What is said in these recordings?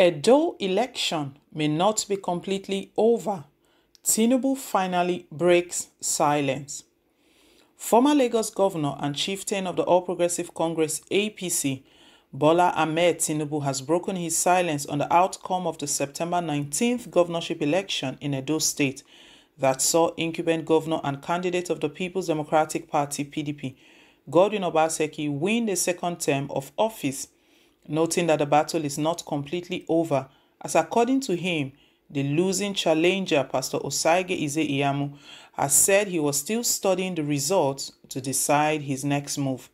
Edo election may not be completely over. Tinubu finally breaks silence. Former Lagos governor and chieftain of the All Progressive Congress APC, Bola Ahmed Tinubu has broken his silence on the outcome of the September 19th governorship election in Edo State that saw incumbent governor and candidate of the People's Democratic Party PDP, Godwin Obaseki, win the second term of office noting that the battle is not completely over, as according to him, the losing challenger, Pastor Osaige Ize Iyamu, has said he was still studying the results to decide his next move.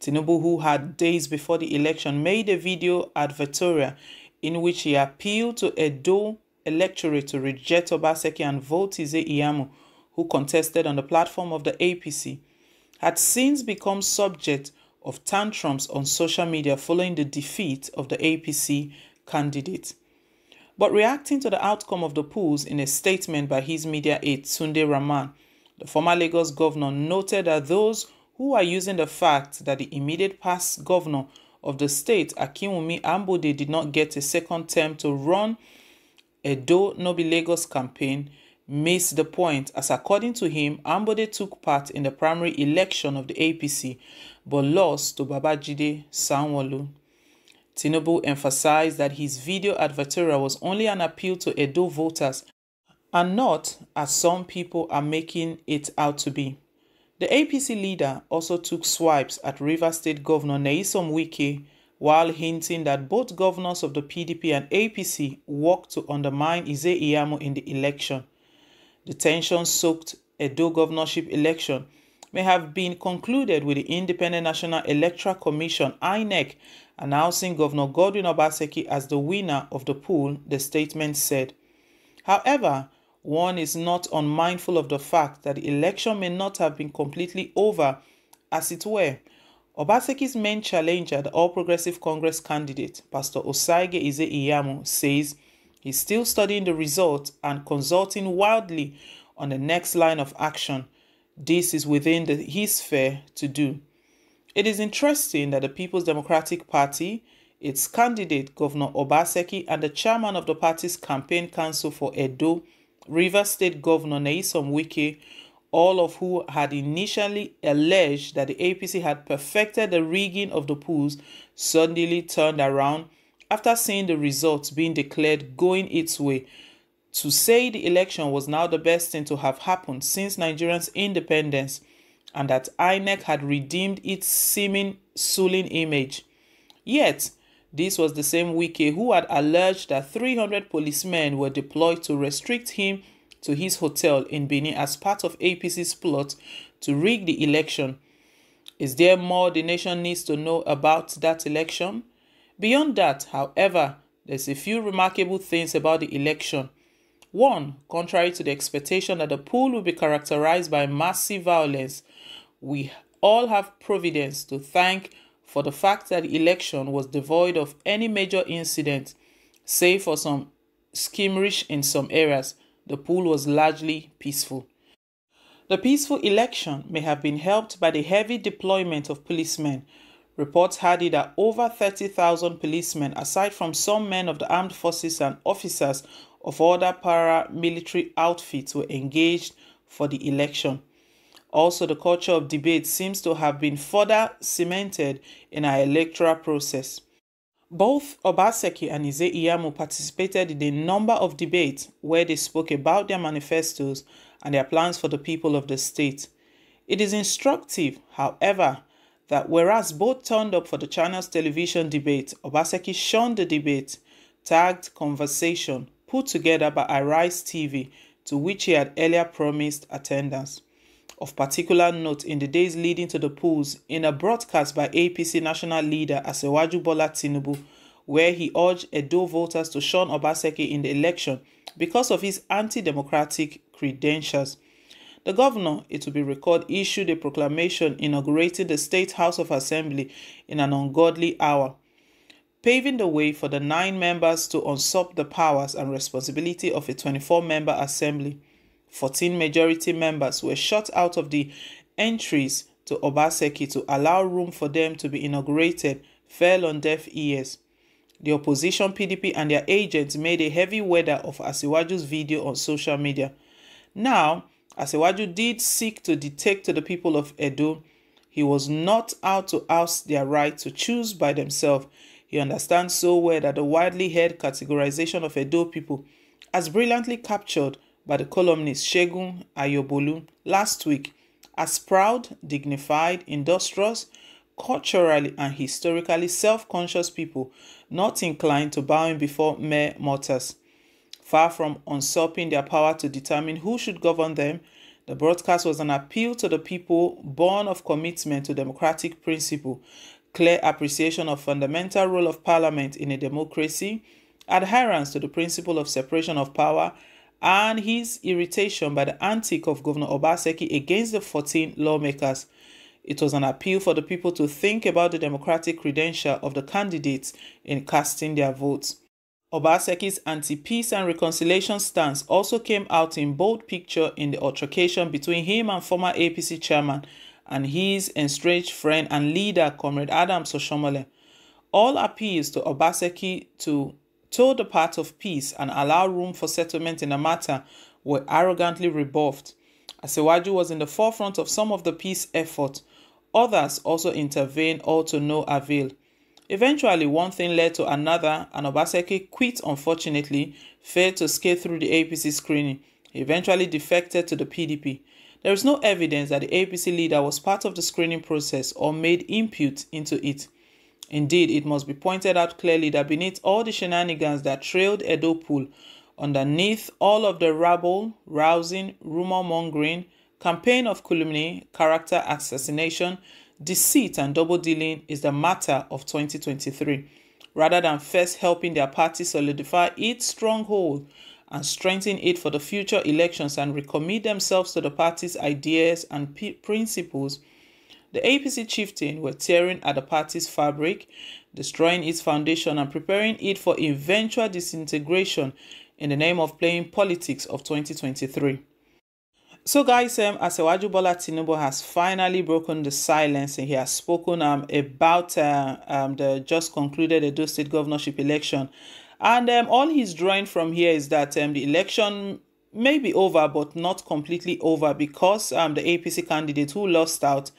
Tinubu, who had days before the election made a video at Victoria in which he appealed to Edo electorate to reject Obaseki and vote Ize Iyamu, who contested on the platform of the APC, had since become subject of tantrums on social media following the defeat of the APC candidate. But reacting to the outcome of the polls in a statement by his media aide Sunday Raman, the former Lagos governor noted that those who are using the fact that the immediate past governor of the state, Akinwumi Ambode, did not get a second term to run a Do Nobi Lagos campaign missed the point as according to him, Ambode took part in the primary election of the APC but lost to Babajide Sanwo-Olu. Tinubu emphasized that his video advertorial was only an appeal to Edo voters and not as some people are making it out to be. The APC leader also took swipes at River State Governor Naisom Wike while hinting that both governors of the PDP and APC worked to undermine Ize Iyamu in the election. The tension soaked Edo governorship election may have been concluded with the Independent National Electoral Commission INEC announcing Governor Godwin Obaseki as the winner of the poll, the statement said. However, one is not unmindful of the fact that the election may not have been completely over, as it were. Obaseki's main challenger, the All Progressive Congress candidate, Pastor Osaige Ize Iyamu, says He's still studying the result and consulting wildly on the next line of action. This is within the, his sphere to do. It is interesting that the People's Democratic Party, its candidate Governor Obaseki, and the chairman of the party's campaign council for Edo, River State Governor Naisom Wiki, all of who had initially alleged that the APC had perfected the rigging of the polls, suddenly turned around after seeing the results being declared going its way, to say the election was now the best thing to have happened since Nigerians' independence and that INEC had redeemed its seeming sullen image. Yet, this was the same Wiki who had alleged that 300 policemen were deployed to restrict him to his hotel in Benin as part of APC's plot to rig the election. Is there more the nation needs to know about that election? Beyond that, however, there's a few remarkable things about the election. One, contrary to the expectation that the poll will be characterized by massive violence, we all have Providence to thank for the fact that the election was devoid of any major incident, save for some skirmish in some areas. The poll was largely peaceful. The peaceful election may have been helped by the heavy deployment of policemen Reports had it that over 30,000 policemen, aside from some men of the armed forces and officers of other paramilitary outfits, were engaged for the election. Also, the culture of debate seems to have been further cemented in our electoral process. Both Obaseki and Ize Iyamu participated in a number of debates where they spoke about their manifestos and their plans for the people of the state. It is instructive, however, that whereas both turned up for the channel's television debate, Obaseki shunned the debate, tagged conversation put together by Arise TV, to which he had earlier promised attendance. Of particular note in the days leading to the polls, in a broadcast by APC national leader Asewaju Bola Tinubu, where he urged Edo voters to shun Obaseki in the election because of his anti-democratic credentials. The governor, it will be recalled, issued a proclamation inaugurating the State House of Assembly in an ungodly hour, paving the way for the nine members to usurp the powers and responsibility of a 24 member assembly. 14 majority members were shut out of the entries to Obaseki to allow room for them to be inaugurated fell on deaf ears. The opposition PDP and their agents made a heavy weather of Asiwaju's video on social media. Now, as Iwaju did seek to detect to the people of Edo, he was not out to oust their right to choose by themselves. He understands so well that the widely held categorization of Edo people, as brilliantly captured by the columnist Shegun Ayobolu last week, as proud, dignified, industrious, culturally and historically self conscious people not inclined to bowing before mere mortals. Far from usurping their power to determine who should govern them, the broadcast was an appeal to the people born of commitment to democratic principle, clear appreciation of fundamental role of parliament in a democracy, adherence to the principle of separation of power, and his irritation by the antic of Governor Obaseki against the 14 lawmakers. It was an appeal for the people to think about the democratic credential of the candidates in casting their votes. Obaseki's anti-peace and reconciliation stance also came out in bold picture in the altercation between him and former APC chairman and his estranged friend and leader, Comrade Adam Soshomole. All appeals to Obaseki to toe the path of peace and allow room for settlement in the matter were arrogantly rebuffed. Asewaju was in the forefront of some of the peace effort. Others also intervened, all to no avail. Eventually, one thing led to another, and Obaseki quit, unfortunately, failed to scale through the APC screening, eventually defected to the PDP. There is no evidence that the APC leader was part of the screening process or made input into it. Indeed, it must be pointed out clearly that beneath all the shenanigans that trailed Edo Pool, underneath all of the rabble, rousing, rumor mongering, campaign of calumny, character assassination, deceit and double dealing is the matter of 2023, rather than first helping their party solidify its stronghold and strengthen it for the future elections and recommit themselves to the party's ideas and principles. The APC chieftain were tearing at the party's fabric, destroying its foundation, and preparing it for eventual disintegration in the name of playing politics of 2023. So, guys, um, Asewaju Bola Tinubu has finally broken the silence and he has spoken um, about uh, um, the just concluded Edo State governorship election. And um, all he's drawing from here is that um, the election may be over, but not completely over because um, the APC candidate who lost out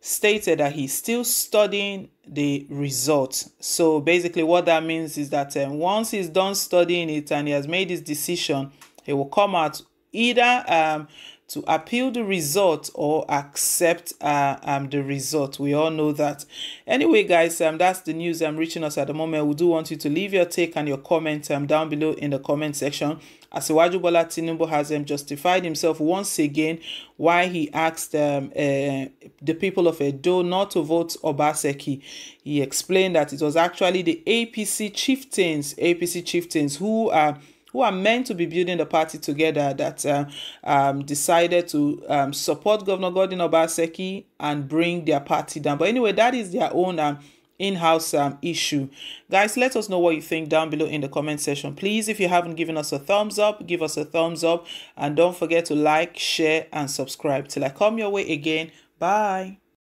stated that he's still studying the results. So, basically, what that means is that um, once he's done studying it and he has made his decision, he will come out either um, to appeal the result or accept uh, um, the result. We all know that. Anyway, guys, um, that's the news I'm reaching us at the moment. We do want you to leave your take and your comment um, down below in the comment section. As Bola Tinubu has um, justified himself once again why he asked um, uh, the people of Edo not to vote Obaseki. He explained that it was actually the APC chieftains, APC chieftains who are uh, who are meant to be building the party together that uh, um, decided to um, support Governor Gordon Obaseki and bring their party down. But anyway, that is their own um, in-house um, issue. Guys, let us know what you think down below in the comment section. Please, if you haven't given us a thumbs up, give us a thumbs up. And don't forget to like, share, and subscribe. Till I come your way again, bye.